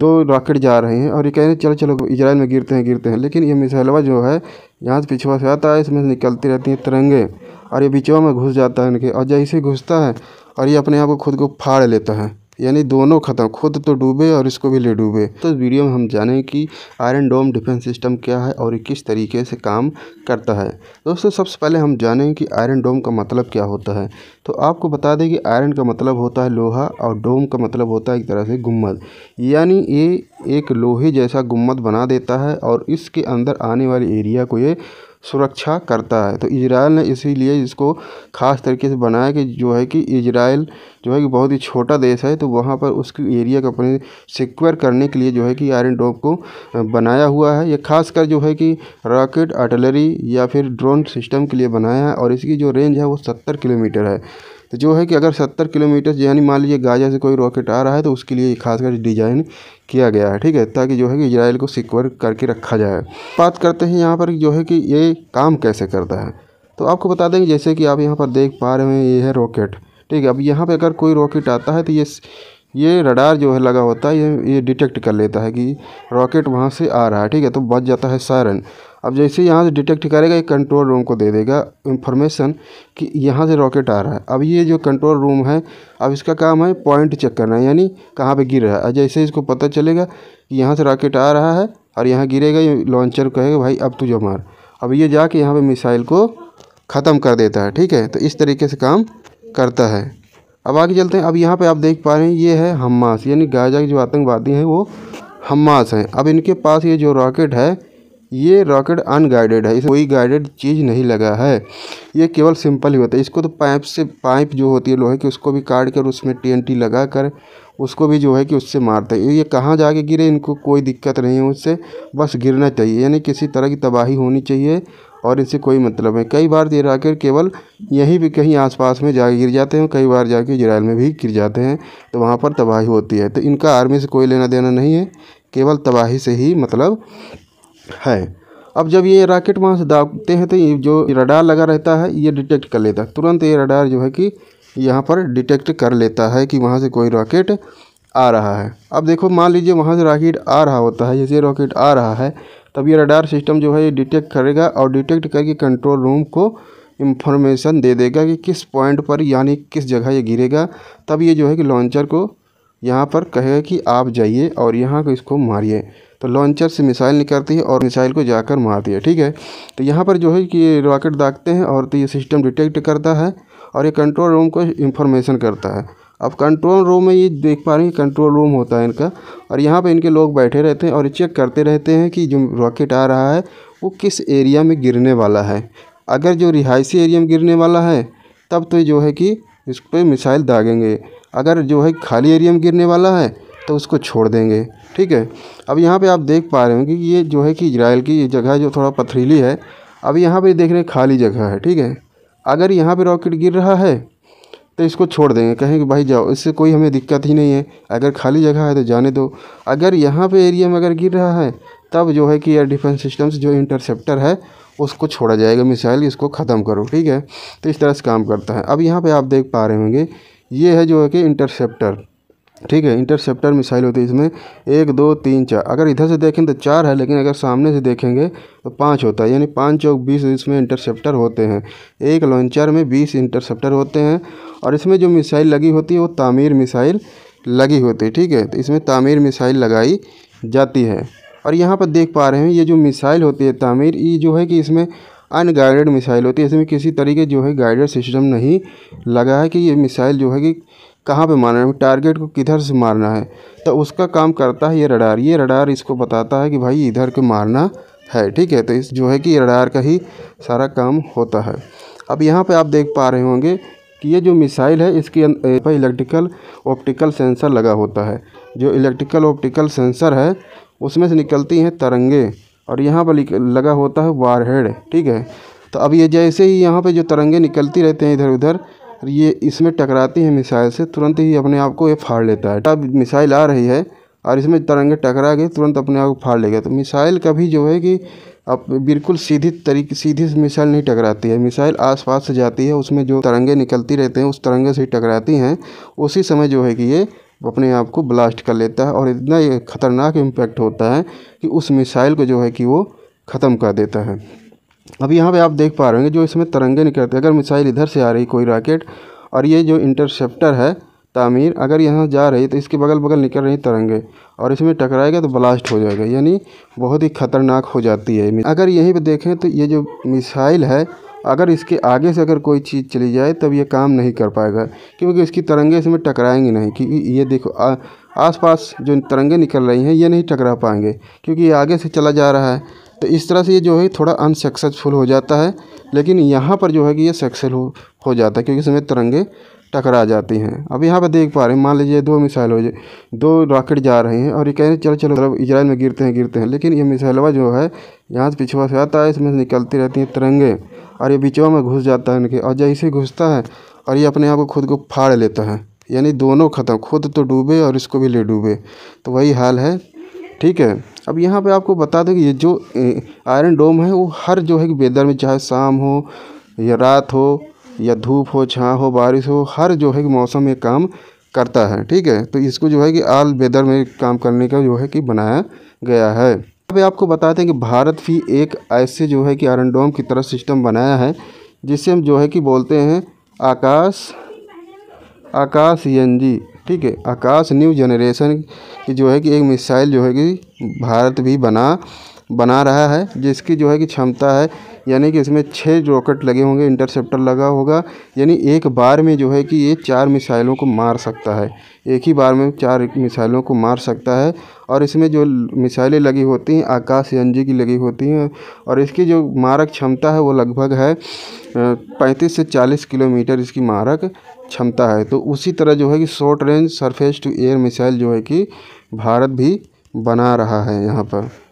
दो रॉकेट जा रहे हैं और ये कह रहे हैं चलो चलो इजराइल में गिरते हैं गिरते हैं लेकिन ये मिसाइलवा जो है यहाँ से पिछवा से आता है इसमें निकलती रहती हैं तिरंगे और ये बिचवा में घुस जाता है इनके और जैसे घुसता है और ये अपने आप को खुद को फाड़ लेता है यानी दोनों ख़त्म खुद तो डूबे और इसको भी ले डूबे तो इस वीडियो में हम जाने कि आयरन डोम डिफेंस सिस्टम क्या है और किस तरीके से काम करता है दोस्तों सबसे पहले हम जाने कि आयरन डोम का मतलब क्या होता है तो आपको बता दें कि आयरन का मतलब होता है लोहा और डोम का मतलब होता है एक तरह से गुम्मद यानी ये एक लोहे जैसा गुम्मद बना देता है और इसके अंदर आने वाले एरिया को ये सुरक्षा करता है तो इजराइल ने इसीलिए इसको ख़ास तरीके से बनाया कि जो है कि इजराइल जो है कि बहुत ही छोटा देश है तो वहाँ पर उसकी एरिया को अपने सिक्योर करने के लिए जो है कि आयरन डोम को बनाया हुआ है ये खासकर जो है कि रॉकेट आर्टिलरी या फिर ड्रोन सिस्टम के लिए बनाया है और इसकी जो रेंज है वो सत्तर किलोमीटर है तो जो है कि अगर सत्तर किलोमीटर यानी मान लीजिए गाजा से कोई रॉकेट आ रहा है तो उसके लिए खासकर डिजाइन किया गया है ठीक है ताकि जो है कि इसराइल को सिक्योर करके रखा जाए बात करते हैं यहाँ पर जो है कि ये काम कैसे करता है तो आपको बता दें जैसे कि आप यहाँ पर देख पा रहे हैं ये है रॉकेट ठीक है अब यहाँ पर अगर कोई रॉकेट आता है तो ये ये रडार जो है लगा होता है ये ये डिटेक्ट कर लेता है कि रॉकेट वहाँ से आ रहा है ठीक है तो बच जाता है सायरन अब जैसे यहाँ से डिटेक्ट करेगा ये कंट्रोल रूम को दे देगा इन्फॉर्मेशन कि यहाँ से रॉकेट आ रहा है अब ये जो कंट्रोल रूम है अब इसका काम है पॉइंट चेक करना है यानी कहाँ पर गिर रहा है जैसे इसको पता चलेगा कि यहाँ से रॉकेट आ रहा है और यहाँ गिरेगा ये लॉन्चर कहेगा भाई अब तुझे मार अब ये जाके यहाँ पर मिसाइल को ख़त्म कर देता है ठीक है तो इस तरीके से काम करता है अब आगे चलते हैं अब यहाँ पर आप देख पा रहे हैं ये है हमास यानी गाजा के जो आतंकवादी हैं वो हमास हैं अब इनके पास ये जो रॉकेट है ये रॉकेट अनगाइडेड है इसमें कोई गाइडेड चीज़ नहीं लगा है ये केवल सिंपल ही होता है इसको तो पाइप से पाइप जो होती है लोहे की उसको भी काट कर उसमें टी लगा कर उसको भी जो है कि उससे मारते हैं ये कहाँ जाके गिरे इनको कोई दिक्कत नहीं है उससे बस गिरना चाहिए यानी किसी तरह की तबाही होनी चाहिए और इससे कोई मतलब है कई बार ये रॉकेट केवल यहीं भी कहीं आसपास में जा गिर जाते हैं कई बार जाके इजराइल में भी गिर जाते हैं तो वहाँ पर तबाही होती है तो इनका आर्मी से कोई लेना देना नहीं है केवल तबाही से ही मतलब है अब जब ये रॉकेट वहाँ से दागते हैं तो ये जो रडार लगा रहता है ये डिटेक्ट कर लेता है तुरंत ये रडार जो है कि यहाँ पर डिटेक्ट कर लेता है कि वहाँ से कोई रॉकेट आ रहा है अब देखो मान लीजिए वहाँ से रॉकेट आ रहा होता है जैसे रॉकेट आ रहा है तब ये रडार सिस्टम जो है ये डिटेक्ट करेगा और डिटेक्ट करके कंट्रोल रूम को इंफॉर्मेशन दे देगा कि किस पॉइंट पर यानी किस जगह ये गिरेगा तब ये जो है कि लॉन्चर को यहाँ पर कहेगा कि आप जाइए और यहाँ को इसको मारिए तो लॉन्चर से मिसाइल निकलती है और मिसाइल को जाकर मारती है ठीक है तो यहाँ पर जो है कि रॉकेट दागते हैं और तो ये सिस्टम डिटेक्ट करता है और ये कंट्रोल रूम को इन्फॉर्मेशन करता है अब कंट्रोल रूम में ये देख पा रहे हैं कंट्रोल रूम होता है इनका और यहाँ पर इनके लोग बैठे रहते हैं और चेक करते रहते हैं कि जो रॉकेट आ रहा है वो किस एरिया में गिरने वाला है अगर जो रिहायशी एरिया में गिरने वाला है तब तो जो है कि इस पर मिसाइल दागेंगे अगर जो है खाली एरिया में गिरने वाला है तो उसको छोड़ देंगे ठीक है अब यहाँ पे आप देख पा रहे होंगे कि ये जो है कि इजराइल की ये जगह जो थोड़ा पथरीली है अब यहाँ पे देख रहे हैं खाली जगह है ठीक है अगर यहाँ पे रॉकेट गिर रहा है तो इसको छोड़ देंगे कहें कि भाई जाओ इससे कोई हमें दिक्कत ही नहीं है अगर खाली जगह है तो जाने दो अगर यहाँ पे एरिया में अगर गिर रहा है तब जो है कि एयर डिफेंस सिस्टम्स जो इंटरसेप्टर है उसको छोड़ा जाएगा मिसाइल इसको ख़त्म करो ठीक है तो इस तरह से काम करता है अब यहाँ पे आप देख पा रहे होंगे ये है जो है कि इंटरसेप्टर ठीक है इंटरसेप्टर मिसाइल होती है इसमें एक दो तीन चार अगर इधर से देखें तो चार है लेकिन अगर सामने से देखेंगे तो पाँच होता है यानी पाँच चौक बीस इसमें इंटरसेप्टर होते हैं एक लॉन्चर में बीस इंटरसेप्टर होते हैं और इसमें जो मिसाइल लगी होती है वो तामीर मिसाइल लगी होती है ठीक है तो इसमें तामीर मिसाइल लगाई जाती है और यहाँ पर देख पा रहे हैं ये जो मिसाइल होती है तामीर ये जो है कि इसमें अनगाइडेड मिसाइल होती है इसमें किसी तरीके जो है गाइडेड सिस्टम नहीं लगा है कि ये मिसाइल जो है कि कहाँ पे मारना है टारगेट को किधर से मारना है तो उसका काम करता है ये रडार ये रडार इसको बताता है कि भाई इधर के मारना है ठीक है तो इस जो है कि रडार का ही सारा काम होता है अब यहाँ पर आप देख पा रहे होंगे कि ये जो मिसाइल है इसके पर इलेक्ट्रिकल ऑप्टिकल सेंसर लगा होता है जो इलेक्ट्रिकल ऑप्टिकल सेंसर है उसमें से निकलती हैं तरंगे और यहाँ पर लगा होता है वार हेड ठीक है तो अब ये जैसे ही यहाँ पे जो तरंगे निकलती रहते हैं इधर उधर ये इसमें टकराती है मिसाइल से तुरंत ही अपने आप को ये फाड़ लेता है तब मिसाइल आ रही है और इसमें तरंगे टकरा गए तुरंत अपने आप को फाड़ लेगा तो मिसाइल कभी जो है कि अब बिल्कुल सीधी तरीके सीधी मिसाइल नहीं टकराती है मिसाइल आसपास से जाती है उसमें जो तरंगे निकलती रहते हैं उस तरंगे से टकराती हैं उसी समय जो है कि ये अपने आप को ब्लास्ट कर लेता है और इतना ये ख़तरनाक इम्पैक्ट होता है कि उस मिसाइल को जो है कि वो ख़त्म कर देता है अब यहाँ पे आप देख पा रहे होंगे जो इसमें तरंगे निकलते अगर मिसाइल इधर से आ रही कोई रॉकेट और ये जो इंटरसेप्टर है तामीर अगर यहाँ जा रही तो इसके बगल बगल निकल रही तरंगे और इसमें टकराएगा तो ब्लास्ट हो जाएगा यानी बहुत ही ख़तरनाक हो जाती है अगर यहीं पर देखें तो ये जो मिसाइल है अगर इसके आगे से अगर कोई चीज़ चली जाए तब ये काम नहीं कर पाएगा क्योंकि इसकी तरंगे इसमें टकराएंगी नहीं क्योंकि ये देखो आसपास जो तरंगे निकल रही हैं ये नहीं टकरा पाएंगे क्योंकि ये आगे से चला जा रहा है तो इस तरह से ये जो है थोड़ा अनसक्सेसफुल हो जाता है लेकिन यहाँ पर जो है कि ये सक्सेसफुल हो, हो जाता है क्योंकि इसमें तरंगे टकरा जाती हैं अब यहाँ पर देख पा रहे हैं मान लीजिए दो मिसाइल हो जाए दो रॉकेट जा रहे हैं और ये कह रहे हैं चलो चलो मतलब इजराइल में गिरते हैं गिरते हैं लेकिन ये मिसाइलवा जो है यहाँ से पिछवा से आता है इसमें निकलती रहती हैं तिरंगे और ये बिचवा में घुस जाता है इनके और जैसे घुसता है और ये अपने आप को खुद को फाड़ लेता है यानी दोनों ख़त्म खुद तो डूबे और इसको भी ले डूबे तो वही हाल है ठीक है अब यहाँ पे आपको बता दें कि ये जो आयरन डोम है वो हर जो है कि वेदर में चाहे शाम हो या रात हो या धूप हो छाँ हो बारिश हो हर जो है कि मौसम में काम करता है ठीक है तो इसको जो है कि आल वेदर में काम करने का जो है कि बनाया गया है अब आपको बताते हैं कि भारत भी एक ऐसे जो है कि आरनडोम की तरह सिस्टम बनाया है जिसे हम जो है कि बोलते हैं आकाश आकाश एन ठीक है आकाश न्यू जनरेशन की जो है कि एक मिसाइल जो है कि भारत भी बना बना रहा है जिसकी जो है कि क्षमता है यानी कि इसमें छः रॉकेट लगे होंगे इंटरसेप्टर लगा होगा यानी एक बार में जो है कि ये चार मिसाइलों को मार सकता है एक ही बार में चार मिसाइलों को मार सकता है और इसमें जो मिसाइलें लगी होती हैं आकाश जी की लगी होती हैं और इसकी जो मारक क्षमता है वो लगभग है पैंतीस से चालीस किलोमीटर इसकी मारक क्षमता है तो उसी तरह जो है कि short range surface to air missile जो है कि भारत भी बना रहा है यहाँ पर